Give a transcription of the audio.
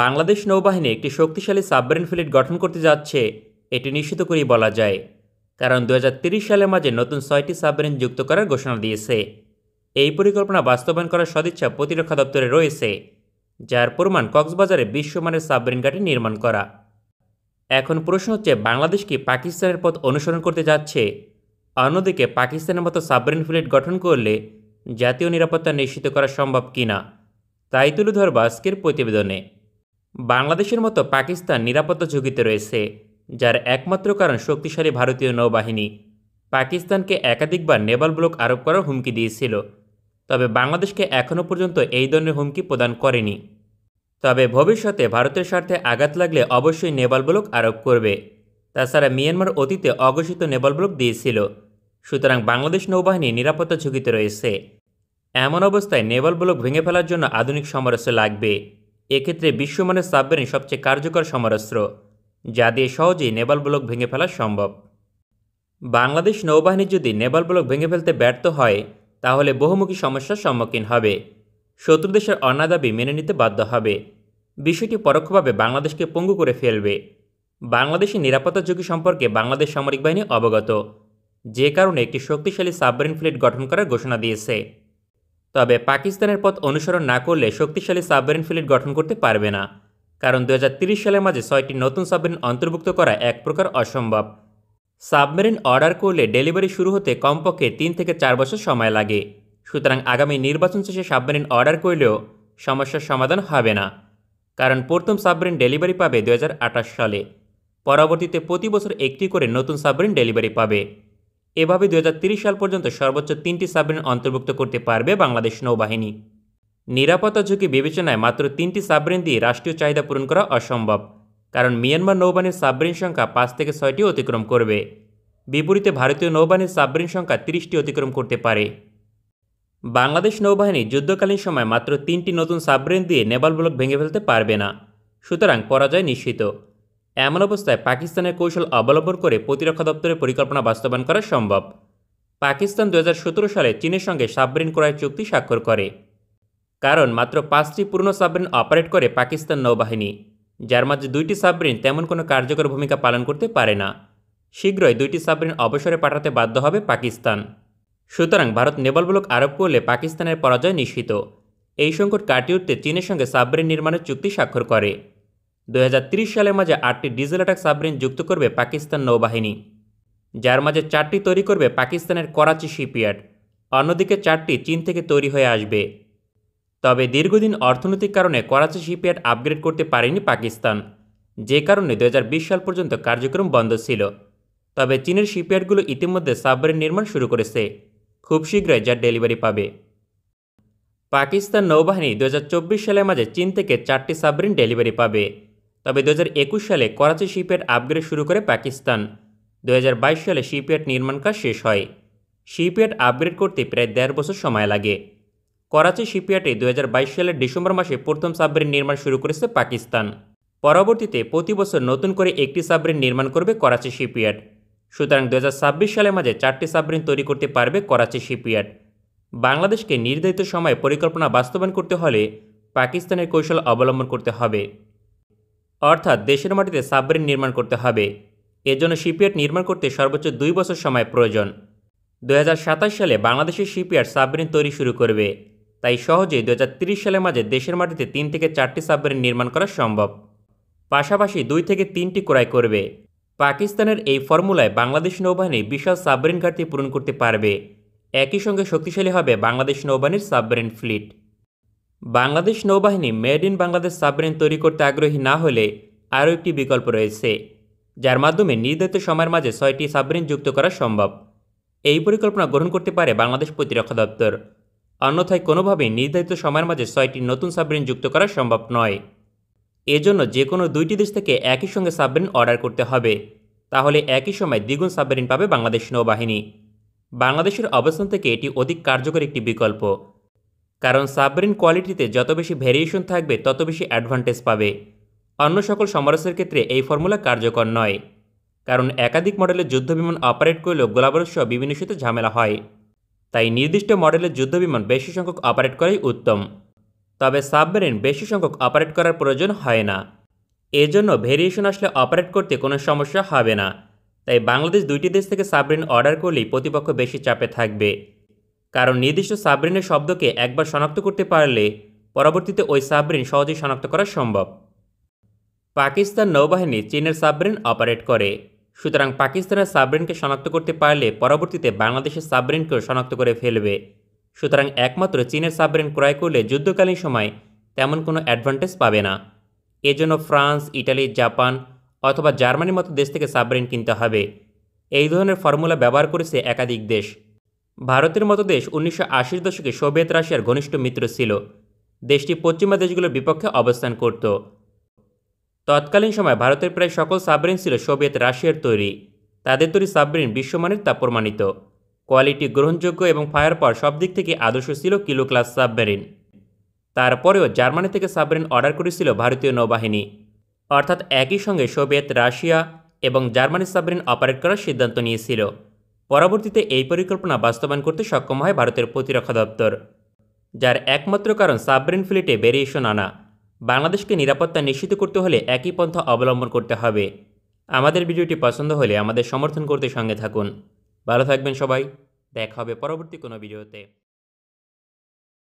বাংলাদেশ নৌবাহিনী একটি শক্তিশালী সাবমেরিন ফ্লিট গঠন করতে যাচ্ছে এটি নিশ্চিত করেই বলা যায় কারণ দু সালের মাঝে নতুন ছয়টি সাবমেরিন যুক্ত করার ঘোষণা দিয়েছে এই পরিকল্পনা বাস্তবায়ন করার সদিচ্ছা প্রতিরক্ষা দপ্তরে রয়েছে যার প্রমাণ কক্সবাজারে বিশ্বমানের সাবমেরিন ঘাটি নির্মাণ করা এখন প্রশ্ন হচ্ছে বাংলাদেশ কি পাকিস্তানের পথ অনুসরণ করতে যাচ্ছে অন্যদিকে পাকিস্তানের মতো সাবমেরিন ফ্লিট গঠন করলে জাতীয় নিরাপত্তা নিশ্চিত করা সম্ভব কিনা তাই তুলে ধরবা আজকের প্রতিবেদনে বাংলাদেশের মতো পাকিস্তান নিরাপত্তা ঝুঁকিতে রয়েছে যার একমাত্র কারণ শক্তিশালী ভারতীয় নৌবাহিনী পাকিস্তানকে একাধিকবার নেভাল ব্লক আরোপ করার হুমকি দিয়েছিল তবে বাংলাদেশকে এখনও পর্যন্ত এই ধরনের হুমকি প্রদান করেনি তবে ভবিষ্যতে ভারতের স্বার্থে আঘাত লাগলে অবশ্যই নেভাল ব্লক আরোপ করবে তাছাড়া মিয়ানমার অতীতে অঘোষিত নেভাল ব্লক দিয়েছিল সুতরাং বাংলাদেশ নৌবাহিনী নিরাপত্তা ঝুঁকিতে রয়েছে এমন অবস্থায় নেভাল ব্লক ভেঙে ফেলার জন্য আধুনিক সমরস্য লাগবে এক্ষেত্রে বিশ্বমানের সাবমেরিন সবচেয়ে কার্যকর সমরাস্ত্র যা দিয়ে সহজেই নেভাল ব্লক ভেঙে ফেলা সম্ভব বাংলাদেশ নৌবাহিনী যদি নেভাল ব্লক ভেঙে ফেলতে ব্যর্থ হয় তাহলে বহুমুখী সমস্যার সম্মুখীন হবে শত্রু দেশের অনাদাবি মেনে নিতে বাধ্য হবে বিষয়টি পরোক্ষভাবে বাংলাদেশকে পঙ্গু করে ফেলবে বাংলাদেশের নিরাপত্তা ঝুঁকি সম্পর্কে বাংলাদেশ সামরিক বাহিনী অবগত যে কারণে একটি শক্তিশালী সাবমেরিন ফ্লিট গঠন করার ঘোষণা দিয়েছে তবে পাকিস্তানের পথ অনুসরণ না করলে শক্তিশালী সাবমেরিন ফ্লিট গঠন করতে পারবে না কারণ দু সালের মাঝে ছয়টি নতুন সাবমেরিন অন্তর্ভুক্ত করা এক প্রকার অসম্ভব সাবমেরিন অর্ডার করলে ডেলিভারি শুরু হতে কমপক্ষে তিন থেকে চার বছর সময় লাগে সুতরাং আগামী নির্বাচন শেষে সাবমেরিন অর্ডার করলেও সমস্যার সমাধান হবে না কারণ প্রথম সাবমেরিন ডেলিভারি পাবে দু সালে পরবর্তীতে প্রতি বছর একটি করে নতুন সাবমেরিন ডেলিভারি পাবে এভাবে দু সাল পর্যন্ত সর্বোচ্চ তিনটি সাবমেরিন অন্তর্ভুক্ত করতে পারবে বাংলাদেশ নৌবাহিনী নিরাপত্তা ঝুঁকি বিবেচনায় মাত্র তিনটি সাবমেরিন দিয়ে রাষ্ট্রীয় চাহিদা পূরণ করা অসম্ভব কারণ মিয়ানমার নৌবাহিনীর সাবমেরিন সংখ্যা পাঁচ থেকে ছয়টি অতিক্রম করবে বিপরীতে ভারতীয় নৌবাহিনীর সাবমেরিন সংখ্যা তিরিশটি অতিক্রম করতে পারে বাংলাদেশ নৌবাহিনী যুদ্ধকালীন সময় মাত্র তিনটি নতুন সাবমেরিন দিয়ে নেভাল ব্লক ভেঙে ফেলতে পারবে না সুতরাং পরাজয় নিশ্চিত এমন অবস্থায় পাকিস্তানের কৌশল অবলম্বন করে প্রতিরক্ষা দপ্তরের পরিকল্পনা বাস্তবায়ন করা সম্ভব পাকিস্তান দু সালে চীনের সঙ্গে সাবমেরিন ক্রয়ের চুক্তি স্বাক্ষর করে কারণ মাত্র পাঁচটি পূর্ণ সাবমেরিন অপারেট করে পাকিস্তান নৌবাহিনী যার মাঝে দুইটি সাবমেরিন তেমন কোনো কার্যকর ভূমিকা পালন করতে পারে না শীঘ্রই দুইটি সাবমেরিন অবসরে পাঠাতে বাধ্য হবে পাকিস্তান সুতরাং ভারত নেবল ব্লক আরোপ করলে পাকিস্তানের পরাজয় নিশ্চিত এই সংকট কাটিয়ে উঠতে চীনের সঙ্গে সাবমেরিন নির্মাণের চুক্তি স্বাক্ষর করে দু সালের মাঝে আটটি ডিজেল অ্যাটাক সাবমেরিন যুক্ত করবে পাকিস্তান নৌবাহিনী যার মাঝে চারটি তৈরি করবে পাকিস্তানের করাচি শিপইয়ার্ড অন্যদিকে চারটি চীন থেকে তৈরি হয়ে আসবে তবে দীর্ঘদিন অর্থনৈতিক কারণে করাচি শিপইয়ার্ড আপগ্রেড করতে পারেনি পাকিস্তান যে কারণে দু সাল পর্যন্ত কার্যক্রম বন্ধ ছিল তবে চীনের শিপইয়ার্ডগুলো ইতিমধ্যে সাবমেরিন নির্মাণ শুরু করেছে খুব শীঘ্রই যার ডেলিভারি পাবে পাকিস্তান নৌবাহিনী দু সালের মাঝে চীন থেকে চারটি সাবমেরিন ডেলিভারি পাবে তবে দু সালে করাচি শিপইয়ার্ড আপগ্রেড শুরু করে পাকিস্তান দু সালে শিপইয়ার্ড নির্মাণ কাজ শেষ হয় শিপইয়ার্ড আপগ্রেড করতে প্রায় দেড় বছর সময় লাগে করাচি শিপইয়ার্ডে দু সালের ডিসেম্বর মাসে প্রথম সাবমেরিন নির্মাণ শুরু করেছে পাকিস্তান পরবর্তীতে প্রতি বছর নতুন করে একটি সাবমেরিন নির্মাণ করবে করাচি শিপইয়ার্ড সুতরাং দু হাজার সালের মাঝে চারটি সাবমেরিন তৈরি করতে পারবে করাচি শিপইয়ার্ড বাংলাদেশকে নির্ধারিত সময়ে পরিকল্পনা বাস্তবায়ন করতে হলে পাকিস্তানের কৌশল অবলম্বন করতে হবে অর্থাৎ দেশের মাটিতে সাবমেরিন নির্মাণ করতে হবে এজন্য শিপইয়ার্ড নির্মাণ করতে সর্বোচ্চ দুই বছর সময় প্রয়োজন দু সালে বাংলাদেশের শিপইয়ার্ড সাবমেরিন তৈরি শুরু করবে তাই সহজেই দু সালের মাঝে দেশের মাটিতে তিন থেকে চারটি সাবমেরিন নির্মাণ করা সম্ভব পাশাপাশি দুই থেকে তিনটি ক্রয় করবে পাকিস্তানের এই ফর্মুলায় বাংলাদেশ নৌবাহিনী বিশাল সাবমেরিন ঘাটতি পূরণ করতে পারবে একই সঙ্গে শক্তিশালী হবে বাংলাদেশ নৌবাহিনীর সাবমেরিন ফ্লিট বাংলাদেশ নৌবাহিনী মেড ইন বাংলাদেশ সাবমেরিন তৈরি করতে আগ্রহী না হলে আরও একটি বিকল্প রয়েছে যার মাধ্যমে নির্ধারিত সময়ের মাঝে ছয়টি সাবমেরিন যুক্ত করা সম্ভব এই পরিকল্পনা গ্রহণ করতে পারে বাংলাদেশ প্রতিরক্ষা দপ্তর অন্যথায় কোনোভাবেই নির্ধারিত সময়ের মাঝে ছয়টি নতুন সাবমেরিন যুক্ত করা সম্ভব নয় এজন্য যে কোনো দুইটি দেশ থেকে একই সঙ্গে সাবমেরিন অর্ডার করতে হবে তাহলে একই সময় দ্বিগুণ সাবমেরিন পাবে বাংলাদেশ নৌবাহিনী বাংলাদেশের অবস্থান থেকে এটি অধিক কার্যকর একটি বিকল্প কারণ সাবমেরিন কোয়ালিটিতে যত বেশি ভেরিয়েশন থাকবে তত বেশি অ্যাডভান্টেজ পাবে অন্য সকল সমরাসের ক্ষেত্রে এই ফর্মুলা কার্যকর নয় কারণ একাধিক মডেলের যুদ্ধবিমান অপারেট করলেও গোলাবরসহ বিভিন্ন সাথে ঝামেলা হয় তাই নির্দিষ্ট মডেলের যুদ্ধবিমান বেশি সংখ্যক অপারেট করাই উত্তম তবে সাবমেরিন বেশি সংখ্যক অপারেট করার প্রয়োজন হয় না এজন্য ভেরিয়েশন আসলে অপারেট করতে কোনো সমস্যা হবে না তাই বাংলাদেশ দুইটি দেশ থেকে সাবমেরিন অর্ডার করলেই প্রতিপক্ষ বেশি চাপে থাকবে কারণ নির্দিষ্ট সাবরিনের শব্দকে একবার শনাক্ত করতে পারলে পরবর্তীতে ওই সাবরিন সহজেই শনাক্ত করা সম্ভব পাকিস্তান নৌবাহিনী চীনের সাবরিন অপারেট করে সুতরাং পাকিস্তানের সাবরিনকে শনাক্ত করতে পারলে পরবর্তীতে বাংলাদেশের সাবরিনকেও শনাক্ত করে ফেলবে সুতরাং একমাত্র চীনের সাবরিন ক্রয় করলে যুদ্ধকালীন সময় তেমন কোনো অ্যাডভান্টেজ পাবে না এজন্য ফ্রান্স ইটালি জাপান অথবা জার্মানির মতো দেশ থেকে সাবরিন কিনতে হবে এই ধরনের ফর্মুলা ব্যবহার করেছে একাধিক দেশ ভারতের মতো দেশ উনিশশো আশির দশকে সোভিয়েত রাশিয়ার ঘনিষ্ঠ মিত্র ছিল দেশটি পশ্চিমা দেশগুলোর বিপক্ষে অবস্থান করত তৎকালীন সময় ভারতের প্রায় সকল সাবমেরিন ছিল সোভিয়েত রাশিয়ার তৈরি তাদের তৈরি সাবমেরিন বিশ্বমানের তা প্রমাণিত কোয়ালিটি গ্রহণযোগ্য এবং ফায়ার পাওয়ার সব দিক থেকে আদর্শ ছিল কিলো ক্লাস সাবমেরিন তারপরেও জার্মানি থেকে সাবমেরিন অর্ডার করেছিল ভারতীয় নৌবাহিনী অর্থাৎ একই সঙ্গে সোভিয়েত রাশিয়া এবং জার্মানি সাবমেরিন অপারেট করার সিদ্ধান্ত নিয়েছিল পরবর্তীতে এই পরিকল্পনা বাস্তবায়ন করতে সক্ষম হয় ভারতের প্রতিরক্ষা দপ্তর যার একমাত্র কারণ সাবমেরিন ফ্লিটে ভেরিয়েশন আনা বাংলাদেশকে নিরাপত্তা নিশ্চিত করতে হলে একই পন্থা অবলম্বন করতে হবে আমাদের ভিডিওটি পছন্দ হলে আমাদের সমর্থন করতে সঙ্গে থাকুন ভালো থাকবেন সবাই দেখা হবে পরবর্তী কোনো ভিডিওতে